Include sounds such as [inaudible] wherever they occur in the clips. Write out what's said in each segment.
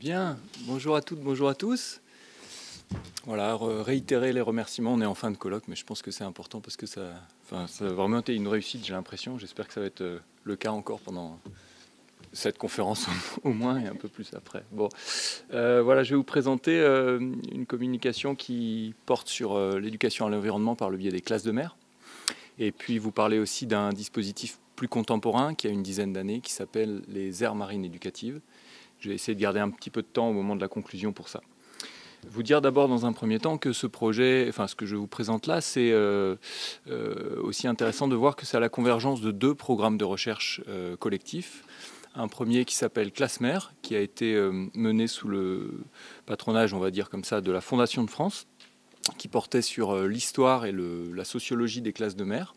Bien, bonjour à toutes, bonjour à tous. Voilà, réitérer les remerciements, on est en fin de colloque, mais je pense que c'est important parce que ça, enfin, vraiment été une réussite, j'ai l'impression. J'espère que ça va être euh, le cas encore pendant cette conférence [laughs] au moins et un peu plus après. Bon, euh, voilà, je vais vous présenter euh, une communication qui porte sur l'éducation à l'environnement par le biais des classes de mer. Et puis vous parlez aussi d'un dispositif plus contemporain qui a une dizaine d'années qui s'appelle les aires marines éducatives je vais essayer de garder un petit peu de temps au moment de la conclusion pour ça. Vous dire d'abord dans un premier temps que ce projet, enfin ce que je vous présente là, c'est euh, euh, aussi intéressant de voir que c'est à la convergence de deux programmes de recherche euh, collectifs. Un premier qui s'appelle Classe Mère, qui a été mené sous le patronage, on va dire comme ça, de la Fondation de France, qui portait sur l'histoire et la sociologie des classes de mer.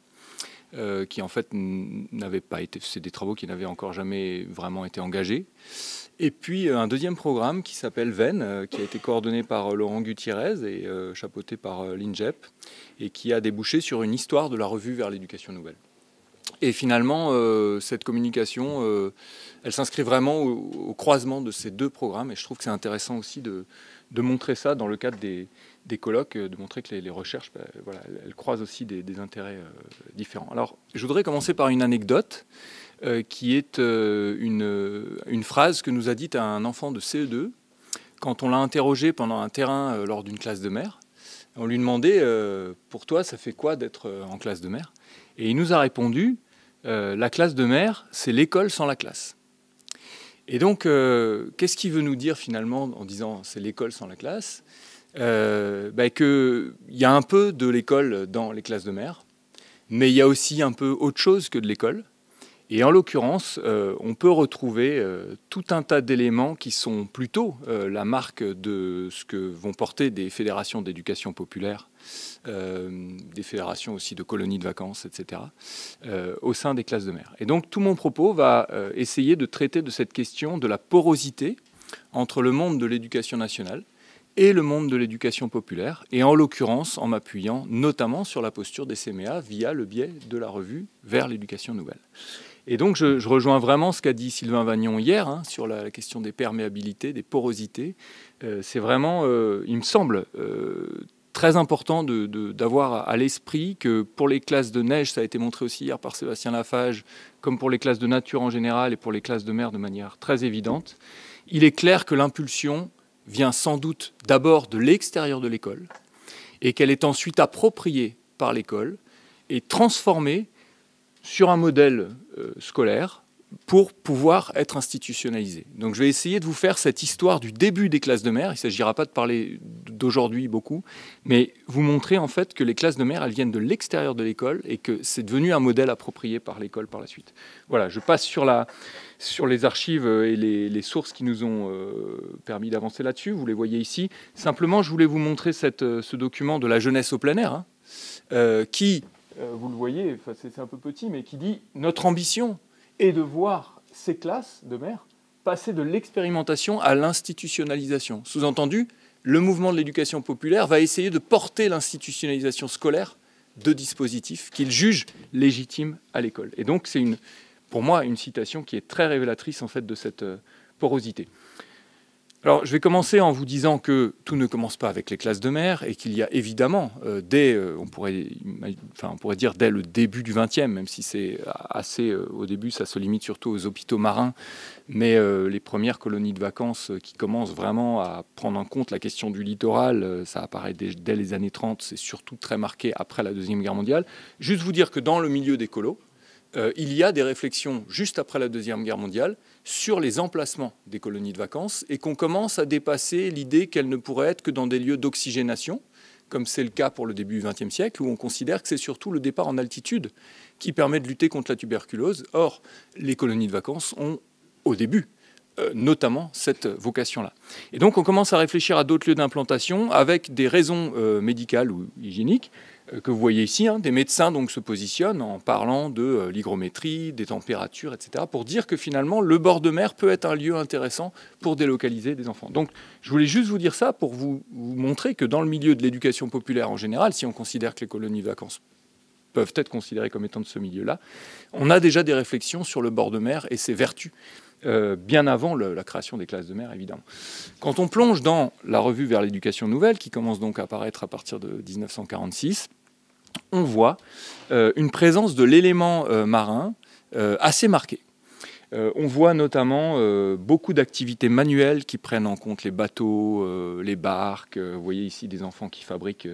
Euh, qui en fait n'avaient pas été, c'est des travaux qui n'avaient encore jamais vraiment été engagés. Et puis euh, un deuxième programme qui s'appelle VEN, euh, qui a été coordonné par Laurent Gutiérrez et chapeauté par l'INJEP, et qui a débouché sur une histoire de la revue vers l'éducation nouvelle. Et finalement, cette communication, elle s'inscrit vraiment au, au, croisement de ces deux programmes, et je trouve que c'est intéressant aussi de, de montrer ça dans le cadre des, des colloques, euh, de montrer que les, recherches, bah, elles croisent aussi des, intérêts euh, différents. Alors, je voudrais commencer par une anecdote euh, qui est une, phrase que nous a dite un enfant de CE2 quand on l'a interrogé pendant un terrain lors d'une classe de mer, on lui demandait Pour toi, ça fait quoi d'être en classe de mer Et il nous a répondu La classe de mer, c'est l'école sans la classe. Et donc, qu'est-ce qu'il veut nous dire finalement en disant c'est l'école sans la classe euh, bah, qu'il y a un peu de l'école dans les classes de mer, mais il y a aussi un peu autre chose que de l'école. Et en l'occurrence, euh, on peut retrouver euh, tout un tas d'éléments qui sont plutôt la marque de ce que vont porter des fédérations d'éducation populaire, des fédérations aussi de colonies de vacances, etc., au sein des classes de mer. Et donc tout mon propos va essayer de traiter de cette question de la porosité entre le monde de l'éducation nationale et le monde de l'éducation populaire, et en l'occurrence en m'appuyant notamment sur la posture des CMA via le biais de la revue vers l'éducation nouvelle. Et donc je, rejoins vraiment ce qu'a dit Sylvain Vagnon hier hein, sur la, question des perméabilités, des porosités. Euh, c'est vraiment, euh, il me semble, euh, très important d'avoir à l'esprit que pour les classes de neige, ça a été montré aussi hier par Sébastien Lafage, comme pour les classes de nature en général et pour les classes de mer de manière très évidente, il est clair que l'impulsion vient sans doute d'abord de l'extérieur de l'école et qu'elle est ensuite appropriée par l'école et transformée sur un modèle euh, scolaire pour pouvoir être institutionnalisé. Donc je vais essayer de vous faire cette histoire du début des classes de mer. Il ne s'agira pas de parler d'aujourd'hui beaucoup, mais vous montrer en fait que les classes de mer, elles viennent de l'extérieur de l'école et que c'est devenu un modèle approprié par l'école par la suite. Voilà, je passe sur, les archives euh, et les, sources qui nous ont euh, permis d'avancer là-dessus. Vous les voyez ici. Simplement, je voulais vous montrer euh, ce document de la jeunesse au plein air, hein, qui, vous le voyez, c'est un peu petit, mais qui dit « Notre ambition » et de voir ces classes de maires passer de l'expérimentation à l'institutionnalisation. Sous-entendu, le mouvement de l'éducation populaire va essayer de porter l'institutionnalisation scolaire de dispositifs qu'il juge légitimes à l'école. Et donc, c'est une, pour moi une citation qui est très révélatrice en fait de cette euh, porosité. Alors, je vais commencer en vous disant que tout ne commence pas avec les classes de mer et qu'il y a évidemment, euh, dès, euh, on, pourrait, dire dès le début du XXe, même si c'est assez, euh, au début, ça se limite surtout aux hôpitaux marins, mais les premières colonies de vacances qui commencent vraiment à prendre en compte la question du littoral, ça apparaît dès, dès les années 30, c'est surtout très marqué après la Deuxième Guerre mondiale. Juste vous dire que dans le milieu des colos, euh, il y a des réflexions juste après la Deuxième Guerre mondiale sur les emplacements des colonies de vacances et qu'on commence à dépasser l'idée qu'elles ne pourraient être que dans des lieux d'oxygénation, comme c'est le cas pour le début du XXe siècle, où on considère que c'est surtout le départ en altitude qui permet de lutter contre la tuberculose. Or, les colonies de vacances ont, au début, euh, notamment cette vocation-là. Et donc on commence à réfléchir à d'autres lieux d'implantation avec des raisons euh, médicales ou hygiéniques, euh, que vous voyez ici. Hein, des médecins donc se positionnent en parlant de euh, l'hygrométrie, des températures, etc., pour dire que finalement le bord de mer peut être un lieu intéressant pour délocaliser des enfants. Donc je voulais juste vous dire ça pour vous, montrer que dans le milieu de l'éducation populaire en général, si on considère que les colonies de vacances peuvent être considérées comme étant de ce milieu-là, on a déjà des réflexions sur le bord de mer et ses vertus. Euh, bien avant la création des classes de mer, évidemment. Quand on plonge dans la revue vers l'éducation nouvelle, qui commence donc à apparaître à partir de 1946, on voit euh, une présence de l'élément euh, marin euh, assez marquée. Euh, on voit notamment euh, beaucoup d'activités manuelles qui prennent en compte les bateaux, euh, les barques. vous voyez ici des enfants qui fabriquent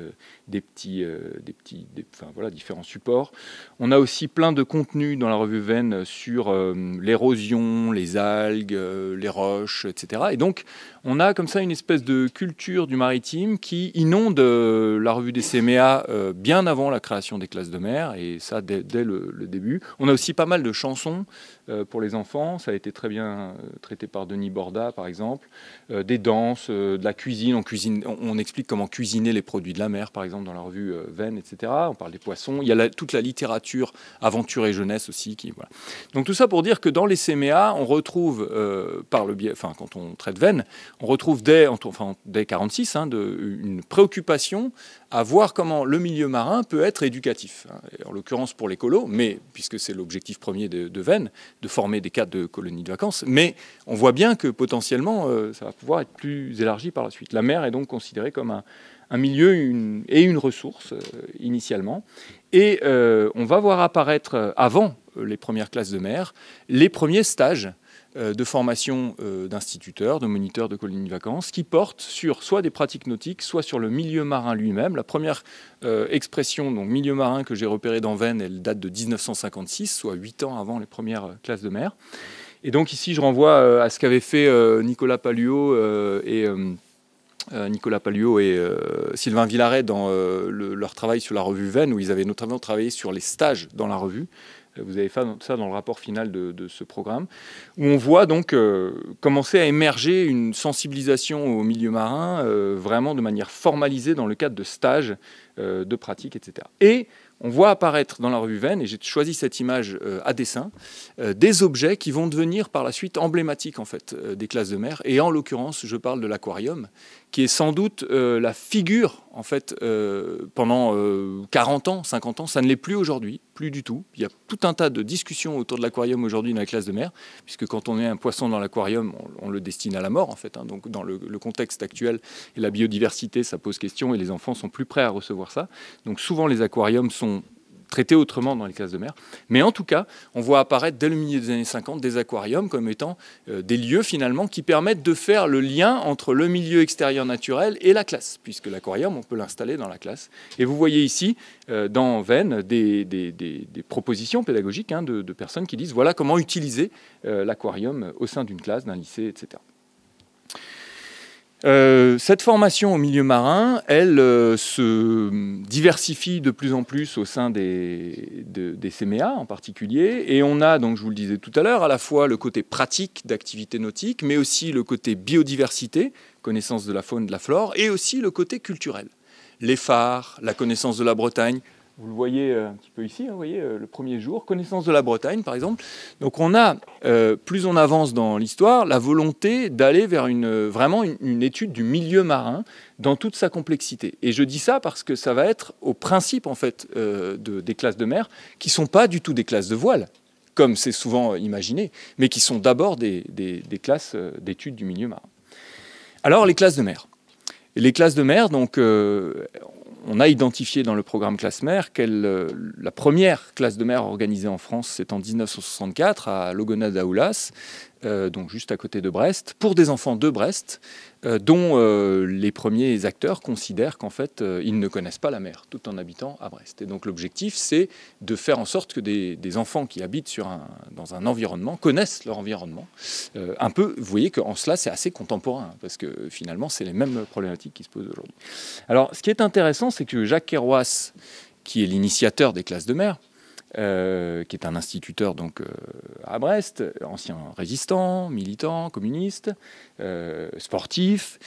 des petits, des petits, voilà, différents supports. On a aussi plein de contenus dans la revue Veine sur l'érosion, les algues, les roches, etc. Et donc, on a comme ça une espèce de culture du maritime qui inonde la revue des CMA bien avant la création des classes de mer, et ça dès, le, début. On a aussi pas mal de chansons pour les enfants ça a été très bien euh, traité par Denis Borda par exemple, euh, des danses, euh, de la cuisine, on, cuisine on, explique comment cuisiner les produits de la mer par exemple dans la revue euh, etc. On parle des poissons, il y a toute la littérature aventure et jeunesse aussi. Qui, voilà. Donc tout ça pour dire que dans les CMA, on retrouve, par le biais, enfin quand on traite Veine, on retrouve dès, enfin, dès 46 hein, une préoccupation à voir comment le milieu marin peut être éducatif, hein. en l'occurrence pour l'écolo, mais puisque c'est l'objectif premier de, de de former des cas de colonies de vacances, mais on voit bien que potentiellement, euh, ça va pouvoir être plus élargi par la suite. La mer est donc considérée comme un, milieu et une ressource euh, initialement. Et euh, on va voir apparaître, avant les premières classes de mer, les premiers stages euh, de formation euh, d'instituteurs, de moniteurs de colonies de vacances, qui portent sur soit des pratiques nautiques, soit sur le milieu marin lui-même. La première euh, expression, donc milieu marin, que j'ai repérée dans Vennes, elle date de 1956, soit huit ans avant les premières classes de mer. Et donc ici, je renvoie à ce qu'avaient fait Nicolas Paluot et... Nicolas Palliot et Sylvain Villaret dans leur travail sur la revue Veine, où ils avaient notamment travaillé sur les stages dans la revue. Vous avez fait ça dans le rapport final de, ce programme, où on voit donc euh, commencer à émerger une sensibilisation au milieu marin, euh, vraiment de manière formalisée dans le cadre de stages, euh, de pratiques, etc. Et on voit apparaître dans la revue Venn, et j'ai choisi cette image euh, à dessin, euh, des objets qui vont devenir par la suite emblématiques en fait euh, des classes de mer. Et en l'occurrence, je parle de l'aquarium, qui est sans doute la figure en fait pendant 40 ans, 50 ans, ça ne l'est plus aujourd'hui, plus du tout. Il y a tout un tas de discussions autour de l'aquarium aujourd'hui dans la classe de mer, puisque quand on met un poisson dans l'aquarium, on, le destine à la mort en fait. Hein. donc dans le, le contexte actuel et la biodiversité, ça pose question et les enfants sont plus prêts à recevoir ça. Donc souvent les aquariums sont Traité autrement dans les classes de mer. Mais en tout cas, on voit apparaître dès le milieu des années 50 des aquariums comme étant euh, des lieux finalement qui permettent de faire le lien entre le milieu extérieur naturel et la classe, puisque l'aquarium, on peut l'installer dans la classe. Et vous voyez ici, euh, dans Venn, des, propositions pédagogiques hein, de, personnes qui disent voilà comment utiliser euh, l'aquarium au sein d'une classe, d'un lycée, etc. Euh, cette formation au milieu marin, elle euh, se diversifie de plus en plus au sein des, de, CMEA en particulier. Et on a, donc je vous le disais tout à l'heure, à la fois le côté pratique d'activité nautique, mais aussi le côté biodiversité, connaissance de la faune, de la flore, et aussi le côté culturel. Les phares, la connaissance de la Bretagne, vous le voyez euh, un petit peu ici, hein, vous voyez euh, le premier jour, connaissance de la Bretagne par exemple. Donc on a, euh, plus on avance dans l'histoire, la volonté d'aller vers une, vraiment une, étude du milieu marin dans toute sa complexité. Et je dis ça parce que ça va être au principe en fait des classes de mer qui sont pas du tout des classes de voile, comme c'est souvent imaginé, mais qui sont d'abord des, classes d'études du milieu marin. Alors les classes de mer. Les classes de mer, donc, on a identifié dans le programme classe mère que euh, la première classe de mère organisée en France, c'est en 1964 à Logona d'Aoulas, euh, donc juste à côté de Brest, pour des enfants de Brest, euh, dont euh, les premiers acteurs considèrent qu'en fait, euh, ils ne connaissent pas la mer, tout en habitant à Brest. Et donc l'objectif, c'est de faire en sorte que des, enfants qui habitent sur dans un environnement connaissent leur environnement. un peu, vous voyez qu'en cela, c'est assez contemporain, parce que finalement, c'est les mêmes problématiques qui se posent aujourd'hui. Alors, ce qui est intéressant, c'est que Jacques Kerouas, qui est l'initiateur des classes de mer, euh, qui est un instituteur donc euh, à Brest, ancien résistant, militant, communiste, euh, sportif,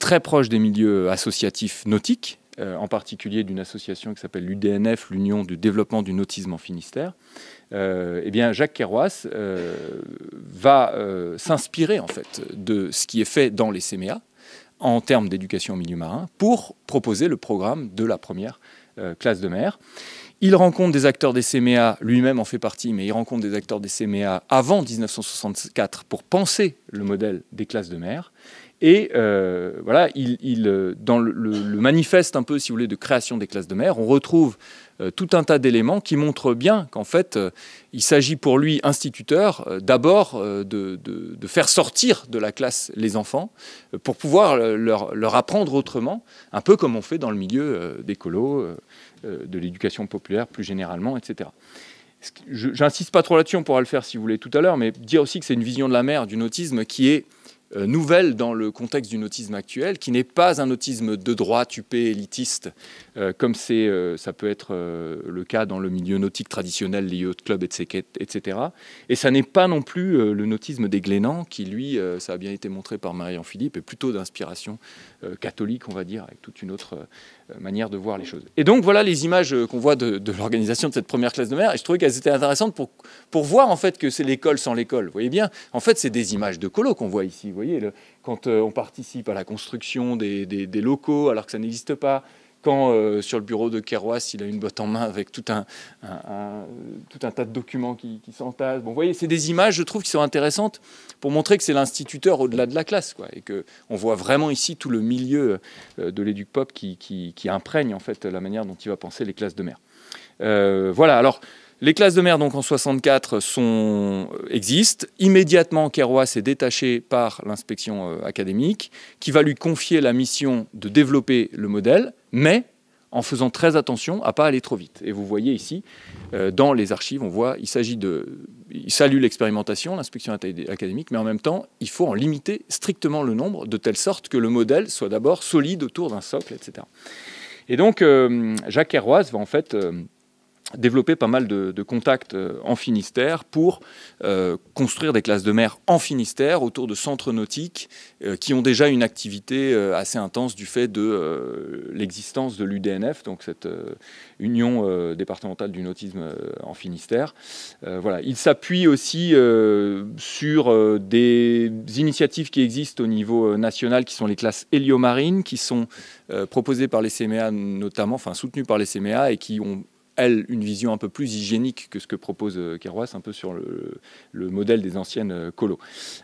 très proche des milieux associatifs nautiques, en particulier d'une association qui s'appelle l'UDNF, l'Union du développement du nautisme en Finistère. eh bien, Jacques Kerouas va s'inspirer en fait de ce qui est fait dans les CMA en termes d'éducation au milieu marin pour proposer le programme de la première euh, classe de mer. Il rencontre des acteurs des CMA, lui-même en fait partie, mais il rencontre des acteurs des CMA avant 1964 pour penser le modèle des classes de mer. Et euh, voilà, il, euh, dans le, manifeste un peu, si vous voulez, de création des classes de mer, on retrouve euh, tout un tas d'éléments qui montrent bien qu'en fait, euh, il s'agit pour lui, instituteur, euh, d'abord de, de, faire sortir de la classe les enfants pour pouvoir leur, leur apprendre autrement, un peu comme on fait dans le milieu des de l'éducation populaire plus généralement, etc. J'insiste pas trop là-dessus, on pourra le faire si vous voulez tout à l'heure, mais dire aussi que c'est une vision de la mère, du nautisme, qui est euh, nouvelle dans le contexte du nautisme actuel, qui n'est pas un nautisme de droit, tupé, élitiste, euh, comme c'est, euh, ça peut être le cas dans le milieu nautique traditionnel, les yacht clubs, etc. Et ça n'est pas non plus le nautisme des Glénans, qui lui, ça a bien été montré par Marie-Anne Philippe, est plutôt d'inspiration catholique, on va dire, avec toute une autre manière de voir les choses. Et donc voilà les images qu'on voit de, l'organisation de cette première classe de mer, et je trouvais qu'elles étaient intéressantes pour, pour voir en fait que c'est l'école sans l'école. Vous voyez bien, en fait c'est des images de colo qu'on voit ici voyez, quand euh, on participe à la construction des, locaux alors que ça n'existe pas, quand euh, sur le bureau de Kerouas, il a une botte en main avec tout un, tout un tas de documents qui, s'entassent. Bon, vous voyez, c'est des images, je trouve, qui sont intéressantes pour montrer que c'est l'instituteur au-delà de la classe, quoi, et que on voit vraiment ici tout le milieu euh, de l'éduc pop qui, imprègne en fait la manière dont il va penser les classes de mer. voilà. Alors. Les classes de mer, donc en 64, euh, existent. Immédiatement, Kerouas est détaché par l'inspection euh, académique, qui va lui confier la mission de développer le modèle, mais en faisant très attention à ne pas aller trop vite. Et vous voyez ici, euh, dans les archives, on voit, il s'agit de, il salue l'expérimentation, l'inspection académique, mais en même temps, il faut en limiter strictement le nombre, de telle sorte que le modèle soit d'abord solide autour d'un socle, etc. Et donc, Jacques Kerouas va en fait développé pas mal de, contacts euh, en Finistère pour euh, construire des classes de mer en Finistère autour de centres nautiques euh, qui ont déjà une activité assez intense du fait de l'existence de l'UDNF, donc cette union départementale du nautisme en Finistère. voilà. Il s'appuie aussi sur des initiatives qui existent au niveau national, qui sont les classes héliomarines, qui sont proposées par les CMEA notamment, enfin soutenues par les CMEA et qui ont elle, une vision un peu plus hygiénique que ce que propose euh, Kerouas, un peu sur le, modèle des anciennes euh, colos.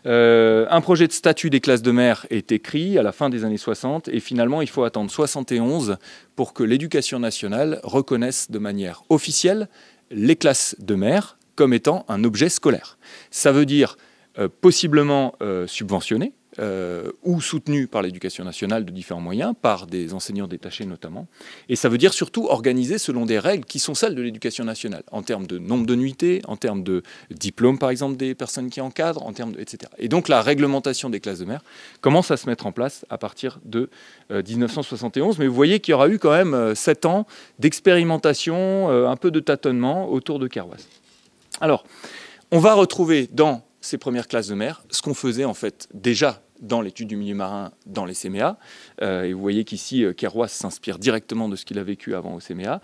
Euh, un projet de statut des classes de mer est écrit à la fin des années 60 et finalement il faut attendre 71 pour que l'éducation nationale reconnaisse de manière officielle les classes de mer comme étant un objet scolaire. Ça veut dire possiblement subventionner. subventionné, euh, ou soutenus par l'éducation nationale de différents moyens, par des enseignants détachés notamment. Et ça veut dire surtout organiser selon des règles qui sont celles de l'éducation nationale, en termes de nombre de nuitées, en termes de diplômes, par exemple des personnes qui encadrent, en termes de, etc. Et donc la réglementation des classes de mer commence à se mettre en place à partir de 1971. Euh, Mais vous voyez qu'il y aura eu quand même euh, sept ans d'expérimentation, un peu de tâtonnement autour de Carouas. Alors, on va retrouver dans ces premières classes de mer, ce qu'on faisait en fait déjà dans l'étude du milieu marin dans les CMA. Euh, et vous voyez qu'ici, euh, Kerouas s'inspire directement de ce qu'il a vécu avant au CMA.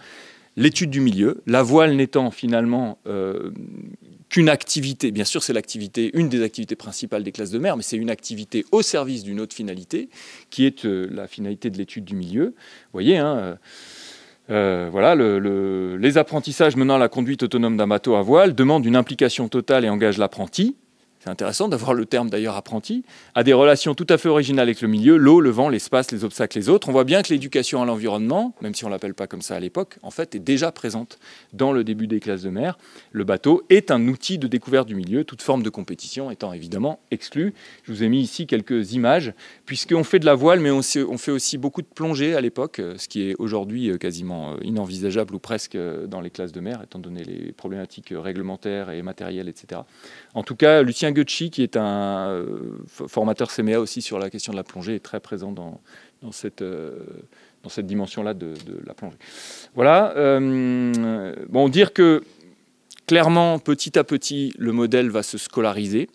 L'étude du milieu, la voile n'étant finalement euh, qu'une activité, bien sûr c'est l'activité, une des activités principales des classes de mer, mais c'est une activité au service d'une autre finalité, qui est la finalité de l'étude du milieu. Vous voyez, hein, voilà, les apprentissages menant à la conduite autonome d'un bateau à voile demandent une implication totale et engagent l'apprenti c'est intéressant d'avoir le terme d'ailleurs apprenti, a des relations tout à fait originales avec le milieu, l'eau, le vent, l'espace, les obstacles, les autres. On voit bien que l'éducation à l'environnement, même si on l'appelle pas comme ça à l'époque, en fait est déjà présente dans le début des classes de mer. Le bateau est un outil de découverte du milieu, toute forme de compétition étant évidemment exclue. Je vous ai mis ici quelques images, puisqu'on fait de la voile, mais on, fait aussi beaucoup de plongée à l'époque, ce qui est aujourd'hui euh, quasiment euh, inenvisageable ou presque euh, dans les classes de mer, étant donné les problématiques réglementaires et matérielles, etc. En tout cas, Lucien Gucci, qui est un euh, formateur CMA aussi sur la question de la plongée, est très présent dans, dans cette, euh, dans cette dimension-là de, de, la plongée. Voilà. Euh, bon, dire que clairement, petit à petit, le modèle va se scolariser.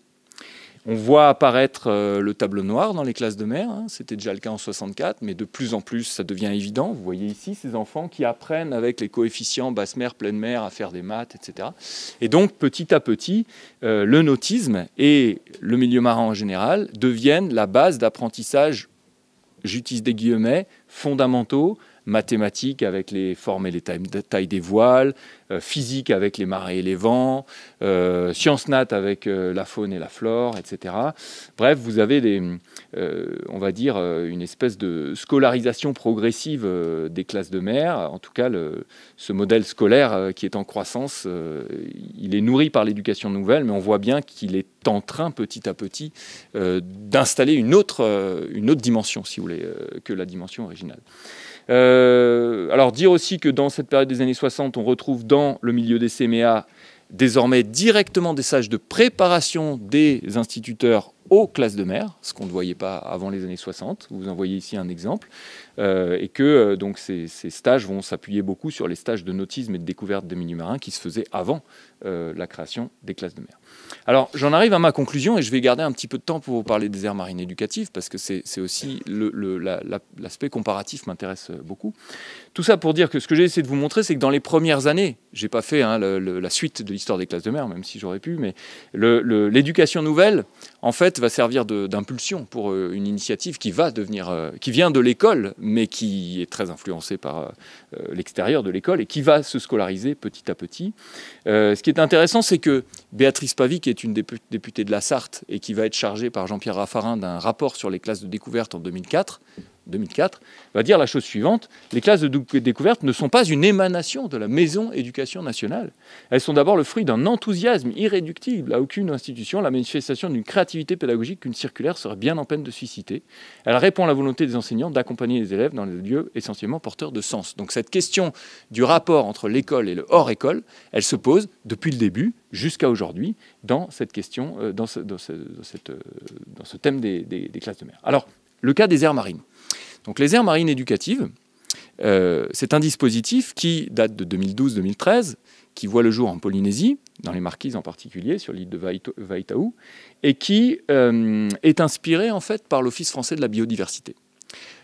On voit apparaître euh, le tableau noir dans les classes de mer. Hein. C'était déjà le cas en 64, mais de plus en plus, ça devient évident. Vous voyez ici ces enfants qui apprennent avec les coefficients basse mer, pleine mer à faire des maths, etc. Et donc, petit à petit, euh, le nautisme et le milieu marin en général deviennent la base d'apprentissage, j'utilise des guillemets, fondamentaux mathématiques avec les formes et les tailles, des voiles, euh, physique avec les marées et les vents, euh, sciences nat avec euh, la faune et la flore, etc. Bref, vous avez des, on va dire, une espèce de scolarisation progressive des classes de mer. En tout cas, ce modèle scolaire qui est en croissance, il est nourri par l'éducation nouvelle, mais on voit bien qu'il est en train petit à petit d'installer une autre, une autre dimension, si vous voulez, que la dimension originale. Euh, alors dire aussi que dans cette période des années 60, on retrouve dans le milieu des CMA désormais directement des sages de préparation des instituteurs aux classes de mer, ce qu'on ne voyait pas avant les années 60. Vous en voyez ici un exemple. Euh, et que euh, donc ces, stages vont s'appuyer beaucoup sur les stages de nautisme et de découverte des milieux marins qui se faisaient avant euh, la création des classes de mer. Alors j'en arrive à ma conclusion et je vais garder un petit peu de temps pour vous parler des aires marines éducatives parce que c'est aussi l'aspect comparatif qui comparatif m'intéresse beaucoup. Tout ça pour dire que ce que j'ai essayé de vous montrer, c'est que dans les premières années, j'ai pas fait hein, la suite de l'histoire des classes de mer, même si j'aurais pu, mais l'éducation nouvelle, en fait, va servir d'impulsion pour euh, une initiative euh, qui vient de l'école, mais qui est très influencée par euh, l'extérieur de l'école et qui va se scolariser petit à petit. ce qui est intéressant, c'est que Béatrice Pavie, qui est une députée de la Sarthe et qui va être chargée par Jean-Pierre Raffarin d'un rapport sur les classes de découverte en 2004, 2004, va dire la chose suivante. Les classes de découverte ne sont pas une émanation de la maison éducation nationale. Elles sont d'abord le fruit d'un enthousiasme irréductible à aucune institution, la manifestation d'une créativité pédagogique qu'une circulaire serait bien en peine de susciter. Elle répond à la volonté des enseignants d'accompagner les élèves dans les lieux essentiellement porteurs de sens. Donc cette question du rapport entre l'école et le hors-école, elle se pose depuis le début jusqu'à aujourd'hui dans cette question, euh, euh, dans ce, thème des, classes de mère. Alors, le cas des aires marines. Donc les aires marines éducatives, euh, c'est un dispositif qui date de 2012-2013, qui voit le jour en Polynésie, dans les Marquises en particulier, sur l'île de Vaïtaou, et qui euh, est inspiré en fait par l'Office français de la biodiversité.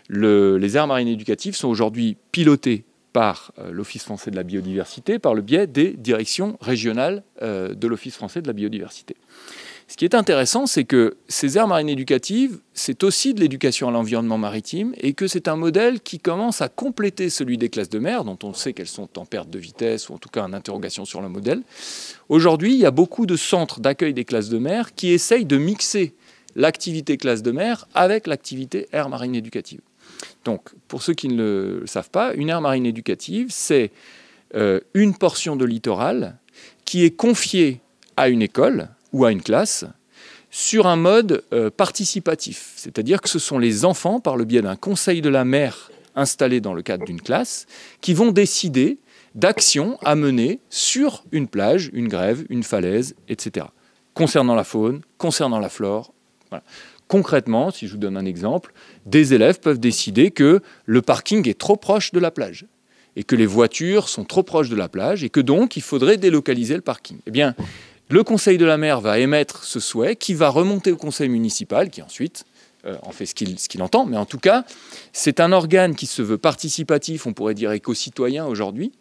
les aires marines éducatives sont aujourd'hui pilotées par euh, l'Office français de la biodiversité par le biais des directions régionales de l'Office français de la biodiversité. Ce qui est intéressant, c'est que ces aires marines éducatives, c'est aussi de l'éducation à l'environnement maritime et que c'est un modèle qui commence à compléter celui des classes de mer, dont on sait qu'elles sont en perte de vitesse ou en tout cas en interrogation sur le modèle. Aujourd'hui, il y a beaucoup de centres d'accueil des classes de mer qui essayent de mixer l'activité classe de mer avec l'activité aire marine éducative. Donc, pour ceux qui ne le savent pas, une aire marine éducative, c'est euh, une portion de littoral qui est confiée à une école ou à une classe sur un mode euh, participatif, c'est-à-dire que ce sont les enfants, par le biais d'un conseil de la mère installé dans le cadre d'une classe, qui vont décider d'actions à mener sur une plage, une grève, une falaise, etc. Concernant la faune, concernant la flore. Concrètement, si je vous donne un exemple, des élèves peuvent décider que le parking est trop proche de la plage et que les voitures sont trop proches de la plage et que donc il faudrait délocaliser le parking. Eh bien, le conseil de la mer va émettre ce souhait qui va remonter au conseil municipal qui ensuite euh, en fait ce qu'il entend. Mais en tout cas, c'est un organe qui se veut participatif, on pourrait dire éco-citoyen aujourd'hui,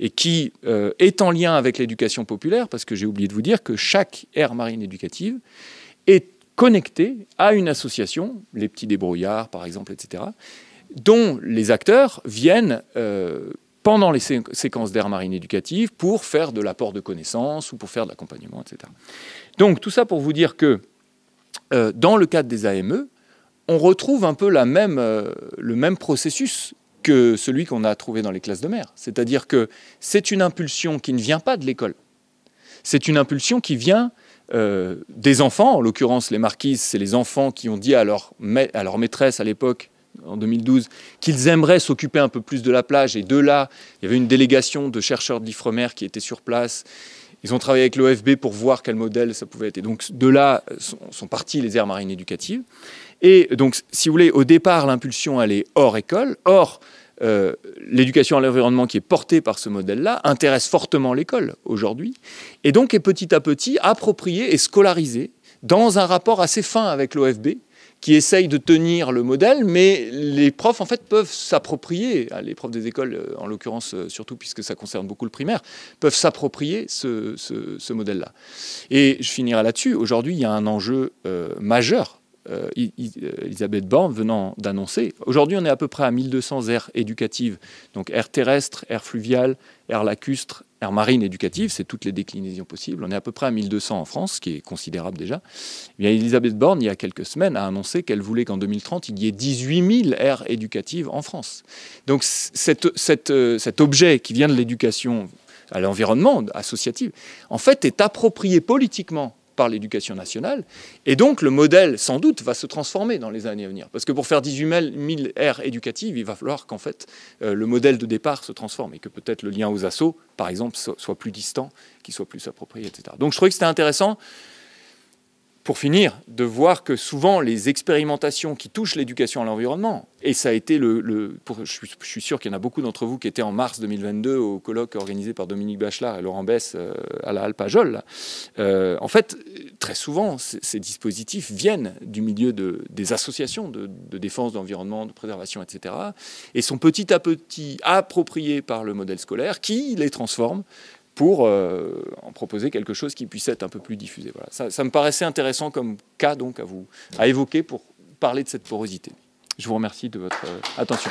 et qui euh, est en lien avec l'éducation populaire, parce que j'ai oublié de vous dire que chaque aire marine éducative est connectée à une association, les petits débrouillards par exemple, etc., dont les acteurs viennent... Euh, pendant les séquences d'air marine éducative pour faire de l'apport de connaissances ou pour faire de l'accompagnement, etc. Donc tout ça pour vous dire que euh, dans le cadre des AME, on retrouve un peu la même, euh, le même processus que celui qu'on a trouvé dans les classes de mer. C'est-à-dire que c'est une impulsion qui ne vient pas de l'école. C'est une impulsion qui vient euh, des enfants, en l'occurrence les marquises, c'est les enfants qui ont dit à leur maîtresse à l'époque en 2012 qu'ils aimeraient s'occuper un peu plus de la plage. Et de là, il y avait une délégation de chercheurs de l'IFREMER qui était sur place. Ils ont travaillé avec l'OFB pour voir quel modèle ça pouvait être. donc de là sont, partis les aires marines éducatives. Et donc, si vous voulez, au départ, l'impulsion, allait hors école. Or, euh, l'éducation à l'environnement qui est portée par ce modèle-là intéresse fortement l'école aujourd'hui, et donc est petit à petit appropriée et scolarisée dans un rapport assez fin avec l'OFB, qui essayent de tenir le modèle, mais les profs, en fait, peuvent s'approprier, hein, les profs des écoles, euh, en l'occurrence, euh, surtout puisque ça concerne beaucoup le primaire, peuvent s'approprier ce, modèle-là. Et je finirai là-dessus. Aujourd'hui, il y a un enjeu euh, majeur Elisabeth Borne venant d'annoncer. Aujourd'hui, on est à peu près à 1200 aires éducatives, donc aires terrestres, aires fluviales, aires lacustres, Air marine éducative, c'est toutes les déclinaisons possibles. On est à peu près à 1200 en France, ce qui est considérable déjà. Eh bien, Elisabeth Borne, il y a quelques semaines, a annoncé qu'elle voulait qu'en 2030, il y ait 18 000 aires éducatives en France. Donc euh, cet objet qui vient de l'éducation à l'environnement associative, en fait, est approprié politiquement par l'éducation nationale. Et donc, le modèle, sans doute, va se transformer dans les années à venir. Parce que pour faire 18 000 aires éducatives, il va falloir qu'en fait, euh, le modèle de départ se transforme et que peut-être le lien aux assauts, par exemple, soit plus distant, qu'il soit plus approprié, etc. Donc, je trouvais que c'était intéressant pour finir, de voir que souvent les expérimentations qui touchent l'éducation à l'environnement, et ça a été le... je, suis, sûr qu'il y en a beaucoup d'entre vous qui étaient en mars 2022 au colloque organisé par Dominique Bachelard et Laurent Besse euh, à la Halle euh, en fait, très souvent, ces dispositifs viennent du milieu des associations de, de défense d'environnement, de préservation, etc., et sont petit à petit appropriés par le modèle scolaire qui les transforme pour euh, en proposer quelque chose qui puisse être un peu plus diffusé. Voilà. Ça, ça, me paraissait intéressant comme cas donc à vous à évoquer pour parler de cette porosité. Je vous remercie de votre euh, attention.